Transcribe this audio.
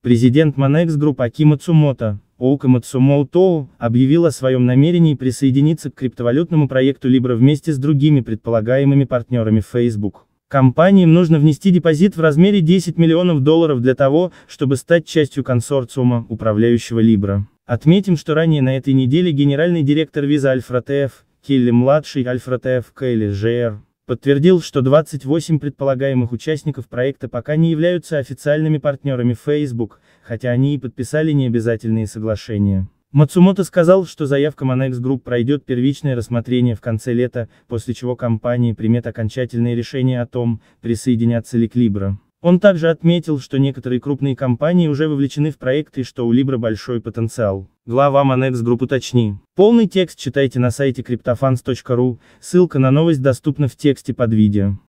Президент Monex Group Акима Цумото, Оука Мацумото, объявил о своем намерении присоединиться к криптовалютному проекту Libra вместе с другими предполагаемыми партнерами Facebook. Компаниям нужно внести депозит в размере 10 миллионов долларов для того, чтобы стать частью консорциума, управляющего Libra. Отметим, что ранее на этой неделе генеральный директор Visa Альфратеф, Келли-младший Альфратеф Келли ЖР, подтвердил, что 28 предполагаемых участников проекта пока не являются официальными партнерами Facebook, хотя они и подписали необязательные соглашения. Мацумото сказал, что заявка Monex Group пройдет первичное рассмотрение в конце лета, после чего компания примет окончательное решение о том, присоединятся ли к Libra. Он также отметил, что некоторые крупные компании уже вовлечены в проект и что у Libra большой потенциал. Глава Monex Group уточни. Полный текст читайте на сайте cryptofans.ru, ссылка на новость доступна в тексте под видео.